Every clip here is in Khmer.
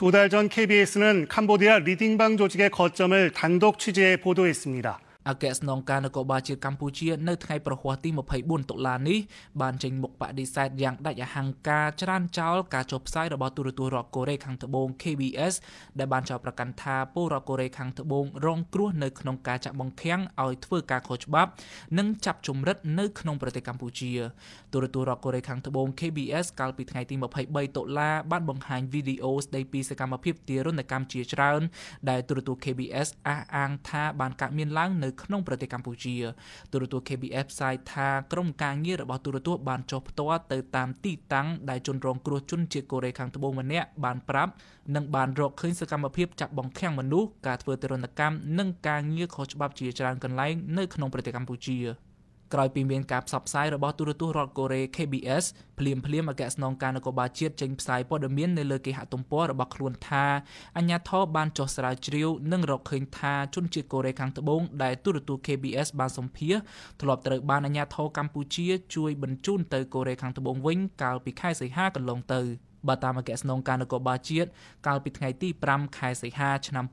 두 달 전 KBS는 캄보디아 리딩방 조직의 거점을 단독 취재해 보도했습니다. អគ្គស្នងការនគរបាលជាតិកម្ពុជានៅថ្ងៃប្រហ័សទី24តុលានេះបានចេញមុខបដិសេធយ៉ាងដាច់អហង្ការច្រានចោលការចុះផ្សាយរបស់ទូរទស្សន៍រដ្ឋកូរ៉េខាងត្បូង KBS ដែលបានចោទប្រកាន់ថាពលរដ្ឋកូរ៉េខាងត្បូងរងគ្រោះនៅក្នុងការចាក់បង្ខាំងឲ្យធ្វើការខុសច្បាប់ និងចាប់ជំរិតនៅក្នុងប្រទេសកម្ពុជា ទូរទស្សន៍រដ្ឋកូរ៉េខាងត្បូង KBS កាលពីថ្ងៃទី23តុលាបានបង្ហាញវីដេអូស្ដីពីសកម្មភាពទារុណកម្មជាច្រើនដែលទូរទស្សន៍ KBS អះអាងថាបានកើតមានឡើងនៅក្នុងប្រទេសកម្ពុជា ទូរទស្សន៍ KBS ផ្សាយថាក្រុមការងាររបស់ទូរទស្សន៍បានចុះផ្ទាល់ទៅតាមទីតាំងដែលជនរងគ្រោះជនជាតិកូរ៉េខាងត្បូងម្នាក់បានប្រាប់និងបានរកឃើញសកម្មភាពចាប់បង្ខាំងមនុស្សការធ្វើទរណកម្មនិងការងារខុសច្បាប់ជាច្រើនកន្លែងនៅក្នុងប្រទេសកម្ពុជា។ក្រោយពីមានការផ្សព្វផ្សាយរបស់ទូរទស្សន៍រដ្ឋកូរ៉េ KBS ភ្លាមភ្លាមអគ្គស្នងការនគរបាលជាតិចេញផ្សាយព័ត៌មាននៅលើគេហទំព័ររបស់ខ្លួនថាអាញាធរបានចុះស្រាវជ្រាវនិងរកឃើញថាជនជាតិកូរ៉េខាងត្បូងដែលទូរទស្សន៍ KBS បានសម្ភាសធ្លាប់ត្រូវបានអាញាធរកម្ពុជាជួយបញ្ជូនទៅកូរ៉េខាងត្បូងវិញកាលពីខែសីហាកន្លងទៅ។បើតាមអគ្គស្នងការនគរបាលជាតិកាលពីថ្ងៃទី5ខែសីហាឆ្នាំ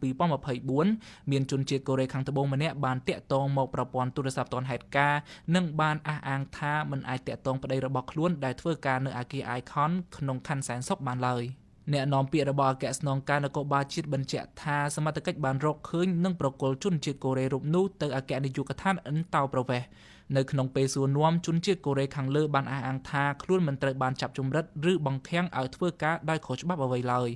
2024មានជនជាតិកូរ៉េខាងត្បូងម្នាក់បានតាក់ទងមកប្រព័ន្ធទូរស័ព្ទទាន់ហេតុការណ៍និងបានអះអាងថាមិនអាចតាក់ទងប្តីរបស់ខ្លួនដែលធ្វើការនៅអគារ Icon ក្នុងខណ្ឌសែនសុខបានឡើយ។អ្នកនាំពាក្យរបស់អគ្គស្នងការនគរបាលជាតិបញ្ជាក់ថាសមត្ថកិច្ចបានរកឃើញនិងប្រគល់ជនជាតិកូរ៉េរូបនោះទៅអគ្គនាយកដ្ឋានអិនតៅប្រវេសនៅក្នុងពេលសួរនាំជនជាតិកូរ៉េខាងលើបានអះអាងថាខ្លួនមិនត្រូវបានចាប់ជំរិត ឬបង្ខាំងឲ្យធ្វើការដោយខុសច្បាប់អ្វីឡើយ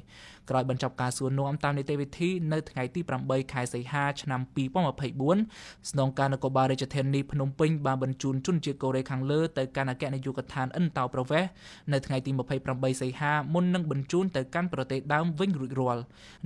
ក្រោយបញ្ចប់ការសួរនាំតាមនីតិវិធីនៅថ្ងៃទី8ខែសីហាឆ្នាំ2024ស្នងការនគរបាលរាជធានីភ្នំពេញបានបញ្ជូនជនជាតិកូរ៉េខាងលើទៅកាន់អគ្គនាយកដ្ឋានអិនតោប្រវេសនៅថ្ងៃទី28សីហាមុននឹងបញ្ជូនទៅកាន់ប្រទេសដើមវិញរួចរាល់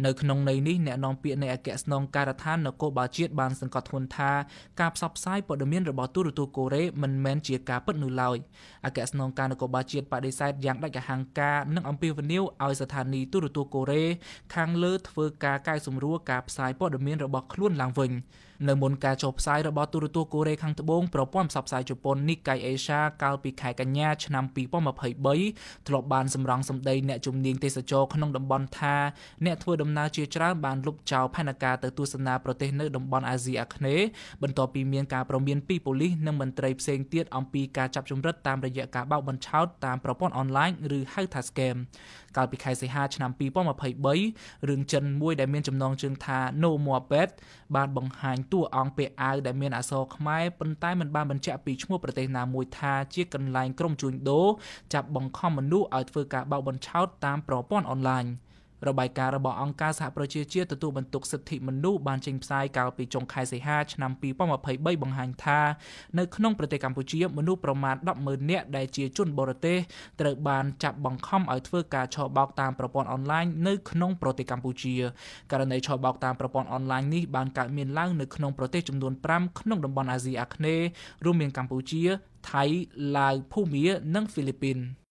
នៅក្នុងន័យនេះអ្នកនាំពាក្យនៃអគ្គស្នងការដ្ឋាននគរបាលជាតិបានសង្កត់ធ្ងន់ថាការផ្សព្វផ្សាយព័ត៌មានរបស់ទូរទូកូរ៉េមិនមែនជាការពិតនោះឡើយអគ្គស្នងការនគរបាលជាតិបដិសេធយ៉ាងដាច់អហង្ការនិងអំពាវនាវឲ្យស្ថានីយទូរទស្សន៍កូរ៉េខាងលើ ធ្វើការកែសម្រួលការផ្សាយព័ត៌មានរបស់ខ្លួនឡើងវិញ។នៅមុនការចុះផ្សាយរបស់ទូរទស្សន៍កូរ៉េខាងត្បូងប្រព័ន្ធផ្សព្វផ្សាយជប៉ុន Nikkei Asia កាលពីខែកញ្ញាឆ្នាំ2023ធ្លាប់បានសម្រង់សម្ដីអ្នកជំនាញទេសចរក្នុងតំបន់ថាអ្នកធ្វើដំណើរជាច្រើនបានលុបចោលផែនការទៅទស្សនាប្រទេសនៅតំបន់អាស៊ីអាគ្នេយ៍បន្ទាប់ពីមានការប្រមានពីប៉ូលីសនិងមន្ត្រីផ្សេងទៀតអំពីការចាប់ជំរិតតាមរយៈការបោកបញ្ឆោតតាមប្រព័ន្ធអនឡាញឬហៅថា scam កាលពីខែសីហាឆ្នាំ2023រឿងចិនមួយដែលមានចំណងជើងថា No More Pet បានបង្ហាញតួអង្គពាក់អាវដែលមានអក្សរខ្មែរប៉ុន្តែមិនបានបញ្ជាក់ពីឈ្មោះប្រទេសណាមួយថាជាកន្លែងក្រុមជួញដូរចាប់បង្ខំមនុស្សឲ្យធ្វើការបោកបញ្ឆោតតាមប្រព័ន្ធអនឡាញ។របាយការណ៍របស់អង្គការសហប្រជាជាតិទទួលបន្ទុកសិទ្ធិមនុស្សបានចេញផ្សាយកាលពីចុងខែសីហាឆ្នាំ2023បង្ហាញថា នៅក្នុងប្រទេសកម្ពុជា មនុស្សប្រមាណ100,000នាក់ដែលជាជនបរទេសត្រូវបានចាប់បង្ខំឲ្យធ្វើការឆបោកតាមប្រព័ន្ធអនឡាញនៅក្នុងប្រទេសកម្ពុជាករណីឆបោកតាមប្រព័ន្ធអនឡាញនេះបានកើតមានឡើងនៅក្នុងប្រទេសចំនួន5ក្នុងតំបន់អាស៊ីអាគ្នេយ៍រួមមានកម្ពុជាថៃឡាវភូមា និងហ្វីលីពីន។